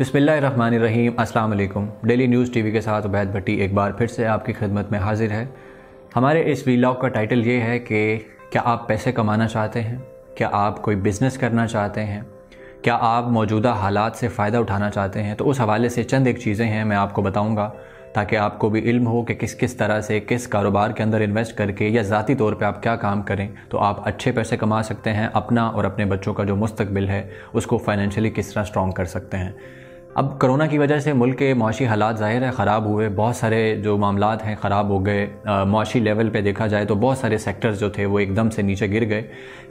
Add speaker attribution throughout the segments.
Speaker 1: बिसमीम अस्सलाम daily news TV के साथ उबैद भट्टी एक बार फिर से आपकी खिदमत में हाजिर है हमारे इस वीलॉग का टाइटल ये है कि क्या आप पैसे कमाना चाहते हैं क्या आप कोई बिज़नेस करना चाहते हैं क्या आप मौजूदा हालात से फ़ायदा उठाना चाहते हैं तो उस हवाले से चंद एक चीज़ें हैं मैं आपको बताऊँगा ताकि आपको भी इल्म हो कि किस किस तरह से किस कारोबार के अंदर इन्वेस्ट करके या ज़ाती तौर पे आप क्या काम करें तो आप अच्छे पैसे कमा सकते हैं अपना और अपने बच्चों का जो मुस्तबिल है उसको फाइनेंशियली किस तरह स्ट्रॉन्ग कर सकते हैं अब कोरोना की वजह से मुल्क के माशी हालात ज़ाहिर है ख़राब हुए बहुत सारे जो मामला हैं ख़राब हो गए माशी लेवल पे देखा जाए तो बहुत सारे सेक्टर्स जो थे वो एकदम से नीचे गिर गए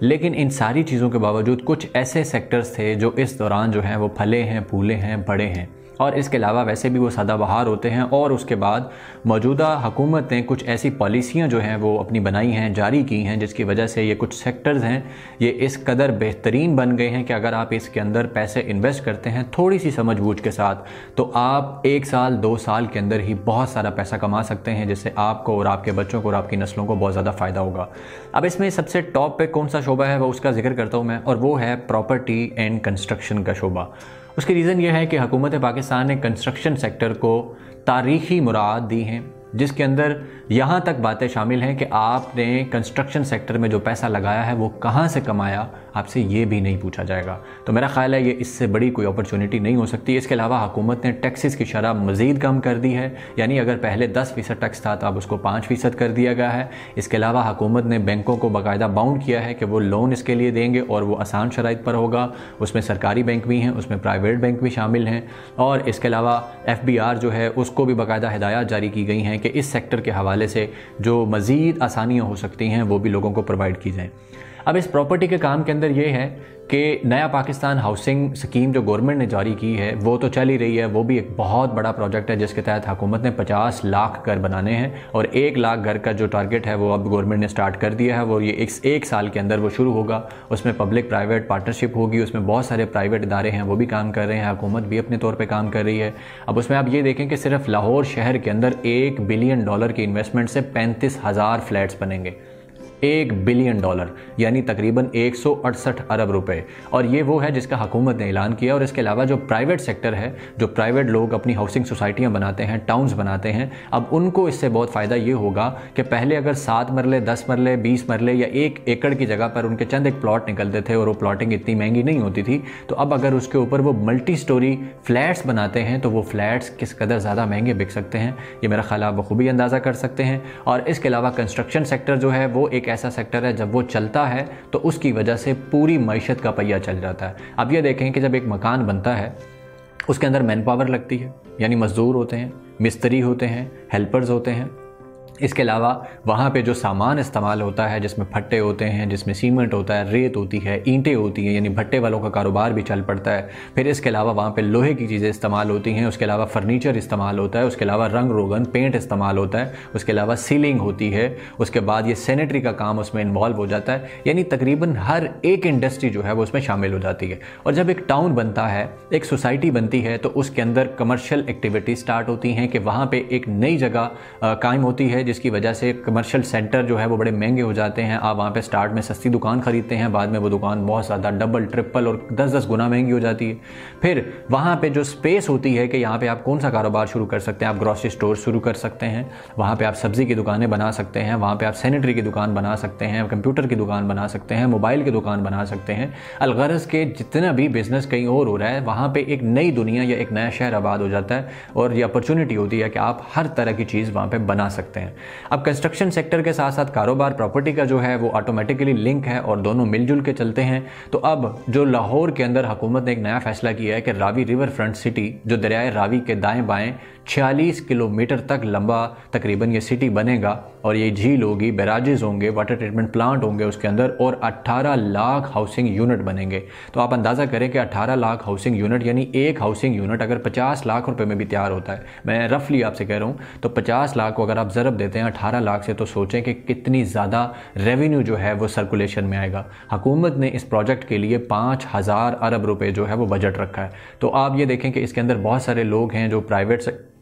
Speaker 1: लेकिन इन सारी चीज़ों के बावजूद कुछ ऐसे सेक्टर्स थे जो इस दौरान जो हैं वो फले हैं फूले हैं बड़े हैं और इसके अलावा वैसे भी वो सदाबहार होते हैं और उसके बाद मौजूदा हुकूमत ने कुछ ऐसी पॉलिसियाँ जो हैं वो अपनी बनाई हैं जारी की हैं जिसकी वजह से ये कुछ सेक्टर्स हैं ये इस कदर बेहतरीन बन गए हैं कि अगर आप इसके अंदर पैसे इन्वेस्ट करते हैं थोड़ी सी समझ बूझ के साथ तो आप एक साल दो साल के अंदर ही बहुत सारा पैसा कमा सकते हैं जिससे आपको और आपके बच्चों को और आपकी नस्लों को बहुत ज़्यादा फ़ायदा होगा अब इसमें सबसे टॉप पे कौन सा शोबा है वह उसका जिक्र करता हूँ मैं और वो है प्रॉपर्टी एंड कंस्ट्रक्शन का शोबा उसकी रीज़न यह है कि हकूमत पाकिस्तान ने कंस्ट्रक्शन सेक्टर को तारीखी मुराद दी हैं जिसके अंदर यहाँ तक बातें शामिल हैं कि आपने कंस्ट्रक्शन सेक्टर में जो पैसा लगाया है वो कहाँ से कमाया आपसे ये भी नहीं पूछा जाएगा तो मेरा ख्याल है ये इससे बड़ी कोई अपॉर्चुनिटी नहीं हो सकती इसके अलावा हुकूमत ने टैक्सेस की शरह मज़ीद कम कर दी है यानी अगर पहले दस फ़ीसद टैक्स था तो अब उसको पाँच फ़ीसद कर दिया गया है इसके अलावा हुकूमत ने बैंकों को बाकायदा बाउंड किया है कि वो लोन इसके लिए देंगे और वो आसान शराइ पर होगा उसमें सरकारी बैंक भी हैं उसमें प्राइवेट बैंक भी शामिल हैं और इसके अलावा एफ बी आर जो है उसको भी बाकायदा हदायत जारी की गई हैं कि इस सेक्टर के हवाले से जो मज़ीद आसानियाँ हो सकती हैं वो भी लोगों को प्रोवाइड की जाएँ अब इस प्रॉपर्टी के काम के अंदर ये है कि नया पाकिस्तान हाउसिंग स्कीम जो गवर्नमेंट ने जारी की है वो तो चल ही रही है वो भी एक बहुत बड़ा प्रोजेक्ट है जिसके तहत हुकूमत ने 50 लाख घर बनाने हैं और एक लाख घर का जो टारगेट है वो अब गवर्नमेंट ने स्टार्ट कर दिया है वो ये एक, एक साल के अंदर वो शुरू होगा उसमें पब्लिक प्राइवेट पार्टनरशिप होगी उसमें बहुत सारे प्राइवेट इदारे हैं वो भी काम कर रहे हैं हुकूमत भी अपने तौर पर काम कर रही है अब उसमें आप ये देखें कि सिर्फ लाहौर शहर के अंदर एक बिलियन डॉलर की इन्वेस्टमेंट से पैंतीस हज़ार फ्लैट्स बनेंगे एक बिलियन डॉलर यानी तकरीबन एक अरब रुपए और ये वो है जिसका हुकूमत ने ऐलान किया और इसके अलावा जो प्राइवेट सेक्टर है जो प्राइवेट लोग अपनी हाउसिंग सोसाइटियाँ बनाते हैं टाउन्स बनाते हैं अब उनको इससे बहुत फ़ायदा ये होगा कि पहले अगर सात मरले दस मरले बीस मरले या एक एकड़ की जगह पर उनके चंद एक प्लॉट निकलते थे और वो प्लॉटिंग इतनी महंगी नहीं होती थी तो अब अगर उसके ऊपर वो मल्टी स्टोरी फ्लैट्स बनाते हैं तो वो फ्लैट्स किस कदर ज़्यादा महंगे बिक सकते हैं ये मेरा ख्याल आप बखूबी अंदाज़ा कर सकते हैं और इसके अलावा कंस्ट्रक्शन सेक्टर जो है वो एक एक ऐसा सेक्टर है जब वो चलता है तो उसकी वजह से पूरी मीशत का पहिया चल जाता है अब ये देखें कि जब एक मकान बनता है उसके अंदर मैन पावर लगती है यानी मज़दूर होते हैं मिस्त्री होते हैं हेल्पर्स होते हैं इसके अलावा वहाँ पे जो सामान इस्तेमाल होता है जिसमें फट्टे होते हैं जिसमें सीमेंट होता है रेत होती है ईंटें होती हैं यानी भट्टे वालों का कारोबार भी चल पड़ता है फिर इसके अलावा वहाँ पे लोहे की चीज़ें इस्तेमाल होती हैं उसके अलावा फर्नीचर इस्तेमाल होता है उसके अलावा रंग रोगन पेंट इस्तेमाल होता है उसके अलावा सीलिंग होती है उसके बाद ये सैनिटरी का काम उसमें इन्वॉल्व हो जाता है यानी तकरीबन हर एक इंडस्ट्री जो है वो उसमें शामिल हो जाती है और जब एक टाउन बनता है एक सोसाइटी बनती है तो उसके अंदर कमर्शियल एक्टिविटी स्टार्ट होती हैं कि वहाँ पर एक नई जगह कायम होती है जिसकी वजह से कमर्शियल सेंटर जो है वो बड़े महंगे हो जाते हैं आप वहाँ पे स्टार्ट में सस्ती दुकान खरीदते हैं बाद में वो दुकान बहुत ज़्यादा डबल ट्रिपल और दस दस गुना महंगी हो जाती है फिर वहाँ पर जो स्पेस होती है कि यहाँ पर आप कौन सा कारोबार शुरू कर सकते हैं आप ग्रॉसरी स्टोर शुरू कर सकते हैं वहाँ पर आप सब्ज़ी की दुकानें बना सकते हैं वहाँ पर आप सैनिटरी की दुकान बना सकते हैं कंप्यूटर की दुकान बना सकते हैं मोबाइल की दुकान बना सकते हैं अलगरज़ के जितना भी बिज़नेस कहीं और हो रहा है वहाँ पर एक नई दुनिया या एक नया शहर आबाद हो जाता है और ये अपॉर्चुनिटी होती है कि आप हर तरह की चीज़ वहाँ पर बना सकते हैं अब कंस्ट्रक्शन सेक्टर के साथ साथ कारोबार प्रॉपर्टी का जो है वो ऑटोमेटिकली लिंक है और दोनों मिलजुल के चलते हैं तो अब जो लाहौर के अंदर हुकूमत ने एक नया फैसला किया है कि रावी रिवर फ्रंट सिटी जो दरियाए रावी के दाएँ बाएँ छियालीस किलोमीटर तक लंबा तकरीबन ये सिटी बनेगा और ये झील होगी बैराजेज होंगे वाटर ट्रीटमेंट प्लांट होंगे उसके अंदर और 18 लाख हाउसिंग यूनिट बनेंगे तो आप अंदाज़ा करें कि 18 लाख हाउसिंग यूनिट यानी एक हाउसिंग यूनिट अगर 50 लाख रुपए में भी तैयार होता है मैं रफली आपसे कह रहा हूँ तो 50 लाख को अगर आप ज़रब देते हैं अठारह लाख से तो सोचें कि कितनी ज़्यादा रेवेन्यू जो है वो सर्कुलेशन में आएगा हुकूमत ने इस प्रोजेक्ट के लिए पाँच अरब रुपये जो है वो बजट रखा है तो आप ये देखें कि इसके अंदर बहुत सारे लोग हैं जो प्राइवेट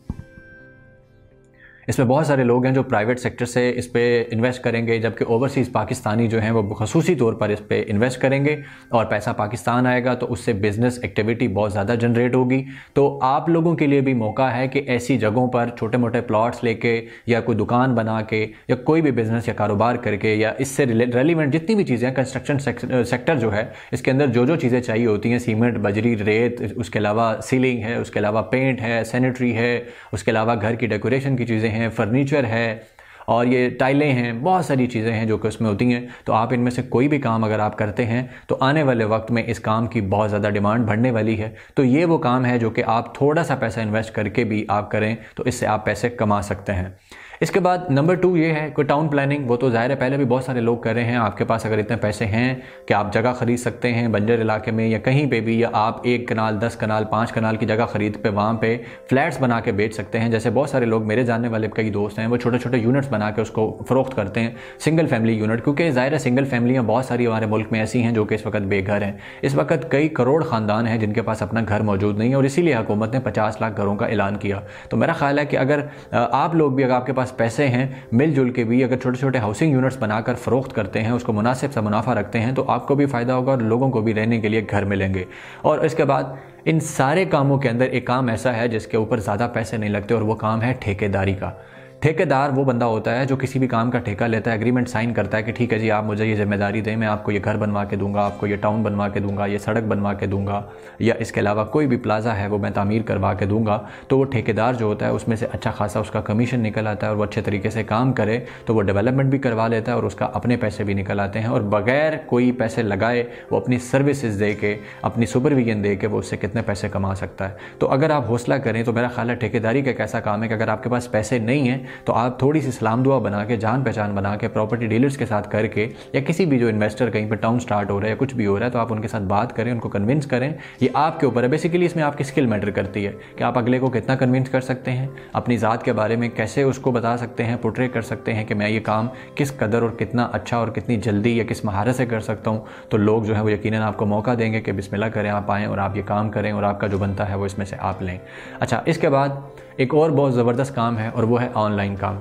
Speaker 1: इसमें बहुत सारे लोग हैं जो प्राइवेट सेक्टर से इस पर इन्वेस्ट करेंगे जबकि ओवरसीज़ पाकिस्तानी जो हैं वो खसूसी तौर पर इस पर इन्वेस्ट करेंगे और पैसा पाकिस्तान आएगा तो उससे बिज़नेस एक्टिविटी बहुत ज़्यादा जनरेट होगी तो आप लोगों के लिए भी मौका है कि ऐसी जगहों पर छोटे मोटे प्लाट्स लेके या कोई दुकान बना के या कोई भी बिज़नेस या कारोबार करके या इससे रेलिवेंट जितनी भी चीज़ें कंस्ट्रक्शन सेक्टर जो है इसके अंदर जो जो चीज़ें चाहिए होती हैं सीमेंट बजरी रेत उसके अलावा सीलिंग है उसके अलावा पेंट है सैनिटरी है उसके अलावा घर की डेकोरेशन की चीज़ें हैं फर्नीचर है और ये टाइलें हैं बहुत सारी चीज़ें हैं जो कि उसमें होती हैं तो आप इनमें से कोई भी काम अगर आप करते हैं तो आने वाले वक्त में इस काम की बहुत ज़्यादा डिमांड बढ़ने वाली है तो ये वो काम है जो कि आप थोड़ा सा पैसा इन्वेस्ट करके भी आप करें तो इससे आप पैसे कमा सकते हैं इसके बाद नंबर टू ये है कोई टाउन प्लानिंग वो तो जाहिर है पहले भी बहुत सारे लोग कर रहे हैं आपके पास अगर इतने पैसे हैं कि आप जगह खरीद सकते हैं बंजर इलाके में या कहीं पे भी या आप एक कनाल दस कनाल पाँच कनाल की जगह खरीद पे वहाँ पे फ्लैट्स बना के बेच सकते हैं जैसे बहुत सारे लोग मेरे जानने वाले कई दोस्त हैं वो छोटे छोटे यूनिट्स बना के उसको फ़रोख्त करते हैं सिंगल फैमिली यूनिट क्योंकि ज़ाहिर है सिंगल फैमिलियाँ बहुत सारी हमारे मुल्क में ऐसी हैं जो कि इस वक्त बेघर हैं इस वक्त कई करोड़ ख़ानदान हैं जिनके पास अपना घर मौजूद नहीं है और इसीलिए हुकूमत ने पचास लाख घरों का ऐलान किया तो मेरा ख्याल है कि अगर आप लोग भी अगर आपके पास पास पैसे हैं मिलजुल के भी अगर छोटे छोटे हाउसिंग यूनिट्स बनाकर फ़रोख्त करते हैं उसको मुनासिब सा मुनाफा रखते हैं तो आपको भी फ़ायदा होगा और लोगों को भी रहने के लिए घर मिलेंगे और इसके बाद इन सारे कामों के अंदर एक काम ऐसा है जिसके ऊपर ज़्यादा पैसे नहीं लगते और वो काम है ठेकेदारी का ठेकेदार वो बंदा होता है जो किसी भी काम का ठेका लेता है एग्रीमेंट साइन करता है कि ठीक है जी आप मुझे ये जिम्मेदारी दें मैं आपको ये घर बनवा के दूंगा आपको ये टाउन बनवा के दूंगा ये सड़क बनवा के दूंगा या इसके अलावा कोई भी प्लाजा है वो मैं तमीर करवा के दूंगा तो वो ठेकेदार जो होता है उसमें से अच्छा खासा उसका कमीशन निकल आता है और वो अच्छे तरीके से काम करे तो वो डेवलपमेंट भी करवा लेता है और उसका अपने पैसे भी निकल आते हैं और बगैर कोई पैसे लगाए वो अपनी सर्विसेज दे के अपनी सुपरविजन दे के वो उससे कितने पैसे कमा सकता है तो अगर आप हौसला करें तो मेरा ख्याल है ठेकेदारी का कैसा काम है कि अगर आपके पास पैसे नहीं हैं तो आप थोड़ी सी सलाम दुआ बना के जान पहचान बना के प्रॉपर्टी डीलर्स के साथ करके या किसी भी जो इन्वेस्टर कहीं पर टाउन स्टार्ट हो रहा है या कुछ भी हो रहा है तो आप उनके साथ बात करें उनको कन्विंस करें ये आपके ऊपर है बेसिकली इसमें आपकी स्किल मैटर करती है कि आप अगले को कितना कन्विंस कर सकते हैं अपनी ज़ात के बारे में कैसे उसको बता सकते हैं पोट्रे कर सकते हैं कि मैं ये काम किस कदर और कितना अच्छा और कितनी जल्दी या किस महारत से कर सकता हूँ तो लोग जो है वो यकीन आपको मौका देंगे कि बिस्मिल्लाह करें आप आएँ और आप ये काम करें और आपका जो बनता है वो इसमें से आप लें अच्छा इसके बाद एक और बहुत ज़बरदस्त काम है और वो है ऑनलाइन काम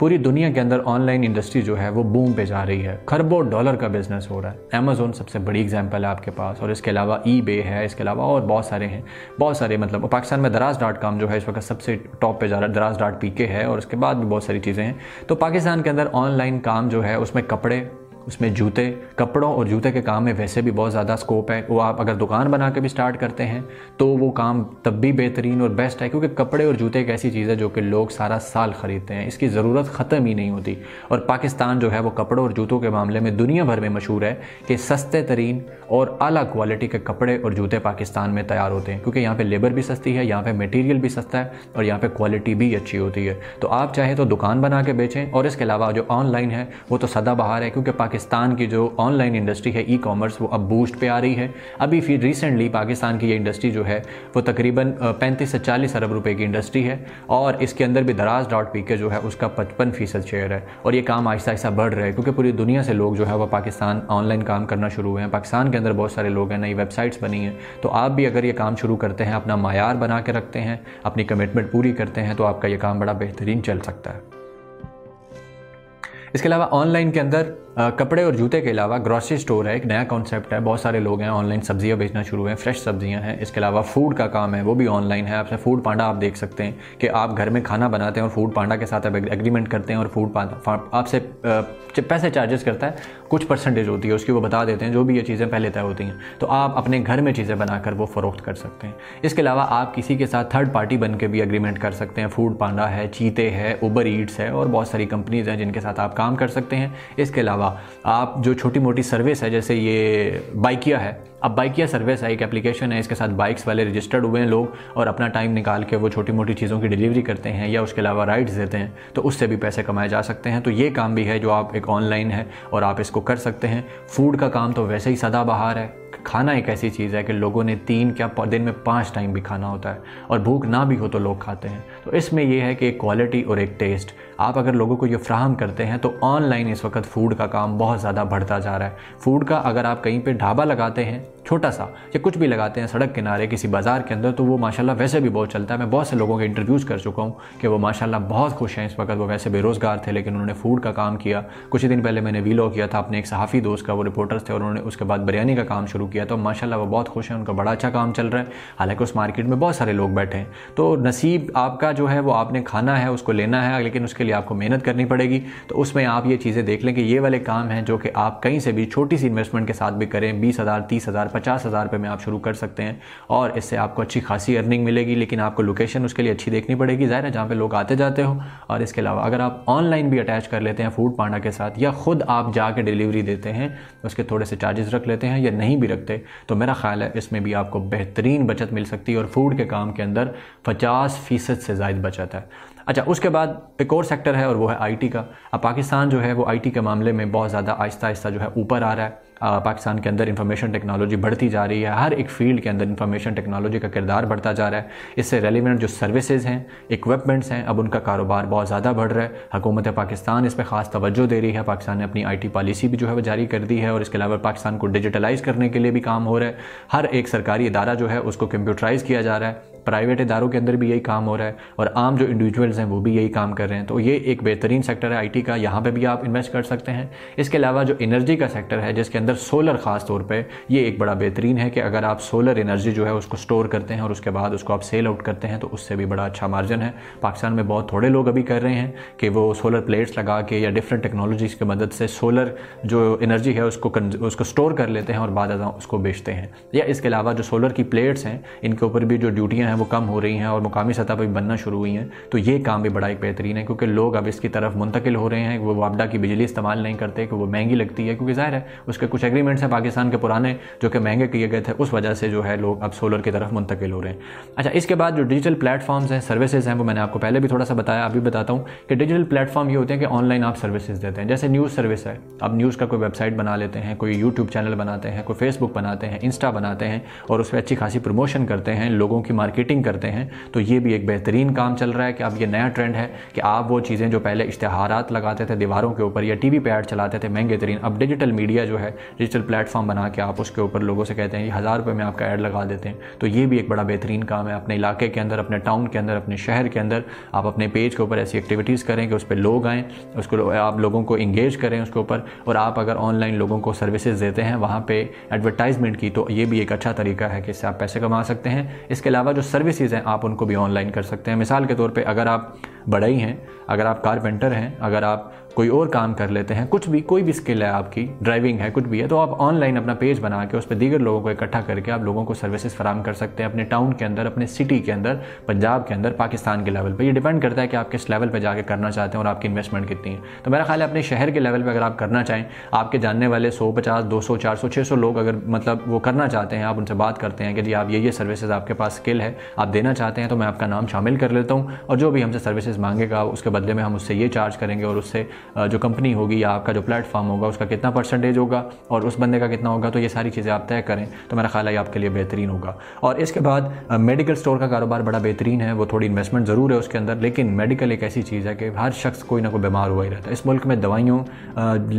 Speaker 1: पूरी दुनिया के अंदर ऑनलाइन इंडस्ट्री जो है वो बूम पे जा रही है खरबों डॉलर का बिजनेस हो रहा है अमेजोन सबसे बड़ी एग्जांपल है आपके पास और इसके अलावा ई बे है इसके अलावा और बहुत सारे हैं बहुत सारे मतलब पाकिस्तान में दराज डॉट काम जो है इस वक्त सबसे टॉप पे जा रहा है दराज डॉट पी के है और उसके बाद भी बहुत सारी चीज़ें हैं तो पाकिस्तान के अंदर ऑनलाइन काम जो है उसमें कपड़े उसमें जूते कपड़ों और जूते के काम में वैसे भी बहुत ज़्यादा स्कोप है वो आप अगर दुकान बना के भी स्टार्ट करते हैं तो वो काम तब भी बेहतरीन और बेस्ट है क्योंकि कपड़े और जूते एक ऐसी चीज़ है जो कि लोग सारा साल ख़रीदते हैं इसकी ज़रूरत ख़त्म ही नहीं होती और पाकिस्तान जो है वो कपड़ों और जूतों के मामले में दुनिया भर में मशहूर है कि सस्ते तरीन और अली क्वालिटी के कपड़े और जूते पाकिस्तान में तैयार होते हैं क्योंकि यहाँ पर लेबर भी सस्ती है यहाँ पर मटीरियल भी सस्ता है और यहाँ पर क्वालिटी भी अच्छी होती है तो आप चाहे तो दुकान बना के बेचें और इसके अलावा जो ऑनलाइन है वो तो सदाबहार है क्योंकि पाकिस्तान पाकिस्तान की जो ऑनलाइन इंडस्ट्री है ई कॉमर्स वो अब बूस्ट पे आ रही है अभी फिर रिसेंटली पाकिस्तान की ये इंडस्ट्री जो है वो तकरीबन पैंतीस से चालीस अरब रुपये की इंडस्ट्री है और इसके अंदर भी दराज डॉट पी के जो है उसका पचपन फीसद शेयर है और ये काम आहिस्ता आहिस्ता बढ़ रहा है क्योंकि पूरी दुनिया से लोग जो है वह पाकिस्तान ऑनलाइन काम करना शुरू हुए हैं पाकिस्तान के अंदर बहुत सारे लोग हैं नई वेबसाइट्स बनी हैं तो आप भी अगर ये काम शुरू करते हैं अपना मैार बना के रखते हैं अपनी कमिटमेंट पूरी करते हैं तो आपका यह काम बड़ा बेहतरीन चल सकता है इसके अलावा ऑनलाइन के अंदर कपड़े और जूते के अलावा ग्रॉसरी स्टोर है एक नया कॉन्सेप्ट है बहुत सारे लोग हैं ऑनलाइन सब्जियां बेचना शुरू हैं फ्रेश सब्जियां हैं इसके अलावा फूड का काम है वो भी ऑनलाइन है आपसे फूड पांडा आप देख सकते हैं कि आप घर में खाना बनाते हैं और फूड पांडा के साथ आप एग्रीमेंट करते हैं और फूड पांडा आपसे पैसे चार्जेस करता है कुछ परसेंटेज होती है उसकी वो बता देते हैं जो भी ये चीज़ें पहले तय होती हैं तो आप अपने घर में चीज़ें बनाकर वो फ़रोख्त कर सकते हैं इसके अलावा आप किसी के साथ थर्ड पार्टी बन के भी एग्रीमेंट कर सकते हैं फूड पांडा है चीते है उबर ईट्स है और बहुत सारी कंपनीज़ हैं जिनके साथ आप काम कर सकते हैं इसके अलावा आप जो छोटी मोटी सर्विस है जैसे ये बाइकिया है अब बाइक या सर्विस है एक एप्लीकेशन है इसके साथ बाइक्स वाले रजिस्टर्ड हुए हैं लोग और अपना टाइम निकाल के वो छोटी मोटी चीज़ों की डिलीवरी करते हैं या उसके अलावा राइड्स देते हैं तो उससे भी पैसे कमाए जा सकते हैं तो ये काम भी है जो आप एक ऑनलाइन है और आप इसको कर सकते हैं फूड का काम तो वैसे ही सदाबहार है खाना एक ऐसी चीज़ है कि लोगों ने तीन क्या दिन में पाँच टाइम भी खाना होता है और भूख ना भी हो तो लोग खाते हैं तो इसमें यह है कि एक क्वालिटी और एक टेस्ट आप अगर लोगों को ये फ्राहम करते हैं तो ऑनलाइन इस वक्त फ़ूड का काम बहुत ज़्यादा बढ़ता जा रहा है फूड का अगर आप कहीं पर ढाबा लगाते हैं छोटा सा या कुछ भी लगाते हैं सड़क किनारे किसी बाज़ार के अंदर तो वो माशाला वैसे भी बहुत चलता है मैं बहुत से लोगों के इंटरव्यूज़ कर चुका हूँ कि वो माशाला बहुत खुश हैं इस वक्त वो वैसे बेरोज़गार थे लेकिन उन्होंने फूड का काम किया कुछ ही दिन पहले मैंने वीलो किया था अपने एक सहाफ़ी दोस्त का वो रिपोर्टर्स थे और उन्होंने उसके बाद बिरयानी का काम शुरू किया तो माशाला वो बहुत खुश हैं उनका बड़ा अच्छा काम चल रहा है हालांकि उस मार्केट में बहुत सारे लोग बैठे हैं तो नसीब आपका जो है वो आपने खाना है उसको लेना है लेकिन उसके लिए आपको मेहनत करनी पड़ेगी तो उसमें आप ये चीज़ें देख लें कि ये वाले काम हैं जो कि आप कहीं से भी छोटी सी इन्वेस्टमेंट के साथ भी करें बीस हज़ार तीस हज़ार पचास हज़ार रुपये में आप शुरू कर सकते हैं और इससे आपको अच्छी खासी अर्निंग मिलेगी लेकिन आपको लोकेशन उसके लिए अच्छी देखनी पड़ेगी ज़ाहिर है जहाँ पर लोग आते जाते हो और इसके अलावा अगर आप ऑनलाइन भी अटैच कर लेते हैं फूड पांडा के साथ या ख़ुद आप जाके डिलीवरी देते हैं उसके थोड़े से चार्जेस रख लेते हैं या नहीं भी रखते तो मेरा ख्याल है इसमें भी आपको बेहतरीन बचत मिल सकती है और फूड के काम के अंदर पचास फ़ीसद से ज़ायद बचत है अच्छा उसके बाद एक और सेक्टर है और वो है आईटी का अब पाकिस्तान जो है वो आईटी के मामले में बहुत ज़्यादा आहिस्ता आहिस्ता जो है ऊपर आ रहा है आ, पाकिस्तान के अंदर इंफॉर्मेशन टेक्नोलॉजी बढ़ती जा रही है हर एक फील्ड के अंदर इंफॉर्मेशन टेक्नोलॉजी का किरदार बढ़ता जा रहा है इससे रेलिवेंट जो सर्विसेज हैं इक्विपमेंट्स हैं अब उनका कारोबार बहुत ज़्यादा बढ़ रहा है हुकूमत पाकिस्तान इस पर खास तवज्जो दे रही है पाकिस्तान ने अपनी आई पॉलिसी भी जो है वो जारी कर दी है और इसके अलावा पाकिस्तान को डिजिटलाइज करने के लिए भी काम हो रहा है हर एक सरकारी इदारा जो है उसको कंप्यूटराइज़ किया जा रहा है प्राइवेट इदारों के अंदर भी यही काम हो रहा है और आम जो इंडिविजुअल्स हैं वो भी यही काम कर रहे हैं तो ये एक बेहतरीन सेक्टर है आईटी का यहाँ पे भी आप इन्वेस्ट कर सकते हैं इसके अलावा जो एनर्जी का सेक्टर है जिसके अंदर सोलर ख़ास तौर पर ये एक बड़ा बेहतरीन है कि अगर आप सोलर एनर्जी जो है उसको स्टोर करते हैं और उसके बाद उसको आप सेल आउट करते हैं तो उससे भी बड़ा अच्छा मार्जिन है पाकिस्तान में बहुत थोड़े लोग अभी कर रहे हैं कि वो सोलर प्लेट्स लगा के या डिफरेंट टेक्नोलॉजीज़ की मदद से सोलर जो एनर्जी है उसको उसको स्टोर कर लेते हैं और बाद उसको बेचते हैं या इसके अलावा जो सोलर की प्लेट्स हैं इनके ऊपर भी जो ड्यूटियाँ हैं वो कम हो रही हैं और मुकामी सतह पर भी बनना शुरू हुई हैं तो ये काम भी बड़ा एक बेहतरीन है क्योंकि लोग अब इसकी तरफ मुंतकिल हो रहे हैं वो वापडा की बिजली इस्तेमाल नहीं करते कि वो महंगी लगती है क्योंकि ज़ाहिर है उसके कुछ एग्रीमेंट्स हैं पाकिस्तान के पुराने जो कि महंगे किए गए थे उस वजह से जो है लोग अब सोलर की तरफ मुंतकिल हो रहे हैं अच्छा इसके बाद जो डिजिटल प्लेटफॉर्म्स हैं सर्विसेज हैं वो मैंने आपको पहले भी थोड़ा सा बताया अभी बताता हूँ कि डिजिटल प्लेटफॉर्म ये होते हैं कि ऑनलाइन आप सर्विसेज देते हैं जैसे न्यूज़ सर्विस है आप न्यूज़ का कोई वेबसाइट बना लेते हैं कोई यूट्यूब चैनल बनाते हैं कोई फेसबुक बनाते हैं इंस्टा बनाते हैं और उस पर अच्छी खासी प्रमोशन करते हैं लोगों की मार्केट मार्केटिंग करते हैं तो ये भी एक बेहतरीन काम चल रहा है कि अब ये नया ट्रेंड है कि आप वो चीज़ें जो पहले इश्तहारात लगाते थे दीवारों के ऊपर या टी वी पे ऐड चलाते थे महंगे तरीन अब डिजिटल मीडिया जो है डिजिटल प्लेटफॉर्म बना के आप उसके ऊपर लोगों से कहते हैं हज़ार रुपये में आपका ऐड लगा देते हैं तो ये भी एक बड़ा बेहतरीन काम है अपने इलाके के अंदर अपने टाउन के अंदर अपने शहर के अंदर आप अपने पेज के ऊपर ऐसी एक्टिविटीज़ करें कि उस पर लोग आएँ उसको आप लोगों को इंगेज करें उसके ऊपर और आप अगर ऑनलाइन लोगों को सर्विसेज देते हैं वहाँ पर एडवर्टाइजमेंट की तो ये भी एक अच्छा तरीका है कि इससे आप पैसे कमा सकते हैं इसके अलावा जो सर्विसेज हैं आप उनको भी ऑनलाइन कर सकते हैं मिसाल के तौर पे अगर आप बड़ई हैं अगर आप कारपेंटर हैं अगर आप कोई और काम कर लेते हैं कुछ भी कोई भी स्किल है आपकी ड्राइविंग है कुछ भी है तो आप ऑनलाइन अपना पेज बना के उस पर दीगर लोगों को इकट्ठा करके आप लोगों को सर्विसेज फराम कर सकते हैं अपने टाउन के अंदर अपने सिटी के अंदर पंजाब के अंदर पाकिस्तान के लेवल पर यह डिपेंड करता है कि आप किस लेवल पर जाकर करना चाहते हैं और आपकी इन्वेस्टमेंट कितनी है तो मेरा ख्याल है अपने शहर के लेवल पर अगर आप करना चाहें आपके जानने वाले सौ पचास दो सौ चार सौ छः सौ लोग अगर मतलब वो करना चाहते हैं आप उनसे बात करते हैं कि जी आप ये ये सर्विसेज आपके पास स्किल है आप देना चाहते हैं तो मैं आपका नाम शामिल कर लेता हूँ और जो भी हमसे सर्विसेज मांगेगा उसके बदले में हम उससे ये चार्ज करेंगे और उससे जो कंपनी होगी या आपका जो प्लेटफॉर्म होगा उसका कितना परसेंटेज होगा और उस बंदे का कितना होगा तो ये सारी चीज़ें आप तय करें तो मेरा ख्याल है आपके लिए बेहतरीन होगा और इसके बाद मेडिकल स्टोर का कारोबार बड़ा बेहतरीन है वो थोड़ी इन्वेस्टमेंट ज़रूर है उसके अंदर लेकिन मेडिकल एक ऐसी चीज़ है कि हर शख्स कोई ना कोई बीमार हुआ ही रहता है इस मुल्क में दवाइयों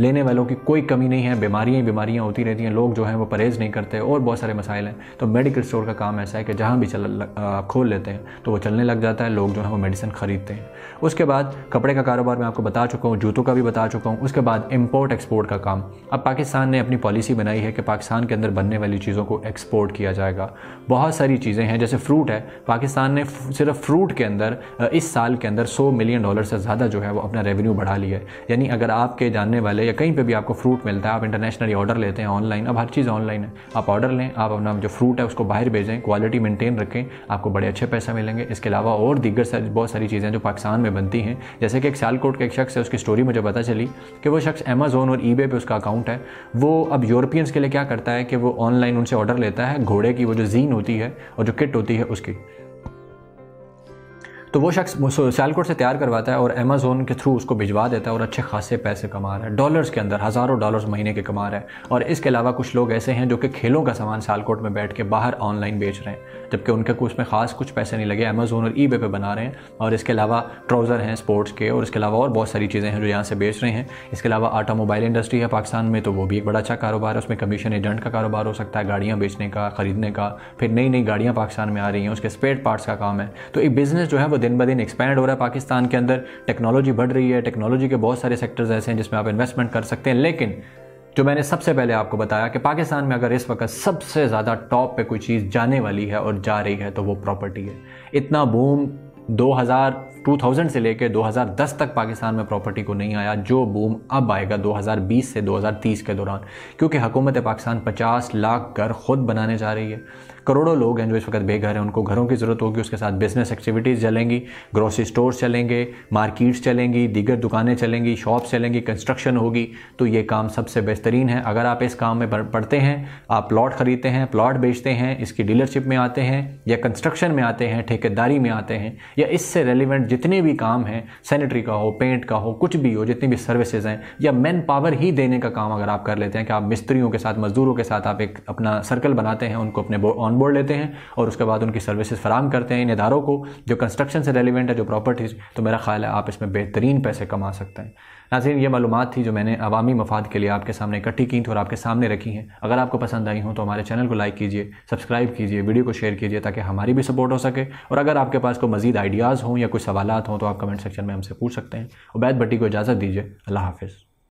Speaker 1: लेने वालों की कोई कमी नहीं है बीमारियाँ ही बीमारियाँ होती रहती हैं लोग जो हैं वो परहेज़ नहीं करते और बहुत सारे मसाइल हैं तो मेडिकल स्टोर का काम ऐसा है कि जहाँ भी चल आप खोल लेते हैं तो वो चलने लग जाता है लोग जो है वो मेडिसिन ख़रीदते हैं उसके बाद कपड़े का कारोबार मैं आपको बता चुका हूँ जूतों नीतों का भी बता चुका हूँ उसके बाद इम्पोर्ट एक्सपोर्ट का काम अब पाकिस्तान ने अपनी पॉलिसी बनाई है कि पाकिस्तान के अंदर बनने वाली चीज़ों को एक्सपोर्ट किया जाएगा बहुत सारी चीज़ें हैं जैसे फ्रूट है पाकिस्तान ने सिर्फ फ्रूट के अंदर इस साल के अंदर सौ मिलियन डॉलर से ज़्यादा जो है वो अपना रेवेन्यू बढ़ा लिया है यानी अगर आपके जानने वाले या कहीं पर भी आपको फ्रूट मिलता है आप इंटरनेशनली ऑर्डर लेते हैं ऑनलाइन अब हर चीज़ ऑनलाइन है आप ऑर्डर लें आप अपना जो फ्रूट है उसको बाहर भेजें क्वालिटी मेंटेन रखें आपको बड़े अच्छे पैसा मिलेंगे इसके अलावा और दीगर बहुत सारी चीज़ें जो पाकिस्तान में बनती हैं जैसे कि एक सियालकोट का एक शख्स है उसकी स्टोरी स्टोरी मुझे पता चली कि वो शख्स अमेज़ोन और ई पे उसका अकाउंट है वो अब यूरोपियंस के लिए क्या करता है कि वो ऑनलाइन उनसे ऑर्डर लेता है घोड़े की वो जो जीन होती है और जो किट होती है उसकी तो वो शख्स सियालकोट से तैयार करवाता है और अमेज़ोन के थ्रू उसको भिजवा देता है और अच्छे खासे पैसे कमा रहा है डॉलर्स के अंदर हज़ारों डॉलर्स महीने के कमा रहा है और इसके अलावा कुछ लोग ऐसे हैं जो कि खेलों का सामान सियालकोट में बैठ के बाहर ऑनलाइन बेच रहे हैं जबकि उनके कुछ उसमें ख़ास कुछ पैसे नहीं लगे अमेज़ोन और ई पे बना रहे हैं और इसके अलावा ट्राउज़र हैं स्पोर्ट्स के और इसके अलावा और बहुत सारी चीज़ें हैं जो यहाँ से बेच रहे हैं इसके अलावा ऑटोमोबाइल इंडस्ट्री है पाकिस्तान में तो वो भी एक बड़ा अच्छा कारोबार है उसमें कमीशन एजेंट का कारोबार हो सकता है गाड़ियाँ बेचने का ख़रीदने का फिर नई नई गाड़ियाँ पाकिस्तान में आ रही हैं उसके स्पेड पार्ट्स का काम है तो एक बिज़नेस जो है वो दिन ब दिन एक्सपैंड हो रहा है पाकिस्तान के अंदर टेक्नोलॉजी बढ़ रही है टेक्नोलॉजी के बहुत सारे सेक्टर्स ऐसे हैं जिसमें आप इन्वेस्टमेंट कर सकते हैं लेकिन जो मैंने सबसे पहले आपको बताया कि पाकिस्तान में अगर इस वक्त सबसे ज़्यादा टॉप पे कोई चीज़ जाने वाली है और जा रही है तो वो प्रॉपर्टी है इतना बूम 2000 2000 से लेकर 2010 तक पाकिस्तान में प्रॉपर्टी को नहीं आया जो बूम अब आएगा 2020 से 2030 के दौरान क्योंकि हकूमत पाकिस्तान 50 लाख घर खुद बनाने जा रही है करोड़ों लोग हैं जो इस वक्त बेघर हैं उनको घरों की ज़रूरत होगी उसके साथ बिजनेस एक्टिविटीज़ चलेंगी ग्रोसरी स्टोर्स चलेंगे मार्केट्स चलेंगी दीगर दुकानें चलेंगी शॉप्स चलेंगी कंस्ट्रक्शन होगी तो ये काम सबसे बेहतरीन है अगर आप इस काम में पढ़ते हैं आप प्लॉट खरीदते हैं प्लॉट बेचते हैं इसकी डीलरशिप में आते हैं या कंस्ट्रक्शन में आते हैं ठेकेदारी में आते हैं या इससे रेलिवेंट जितने भी काम हैं सैनिटरी का हो पेंट का हो कुछ भी हो जितनी भी सर्विसेज हैं या मैन पावर ही देने का काम अगर आप कर लेते हैं कि आप मिस्त्रियों के साथ मजदूरों के साथ आप एक अपना सर्कल बनाते हैं उनको अपने ऑन बोर्ड लेते हैं और उसके बाद उनकी सर्विसेज फराम करते हैं इन इदारों को जो कंस्ट्रक्शन से रेलिवेंट है जो प्रॉपर्टीज़ तो मेरा ख्याल है आप इसमें बेहतरीन पैसे कमा सकते हैं नाजिन ये मालूम थी जो मैंने अवामी मफाद के लिए आपके सामने इकट्ठी की थी और आपके सामने रखी हैं अगर आपको पसंद आई हूँ तो हमारे चैनल को लाइक कीजिए सब्सक्राइब कीजिए वीडियो को शेयर कीजिए ताकि हमारी भी सपोर्ट हो सके और अगर आपके पास कोई मजीद आइडियाज़ हों या कोई सवाल हों तो आप कमेंट सेक्शन में हमसे पूछ सकते हैं और बैद भट्टी को इजाज़त दीजिए अल्लाह हाफिज़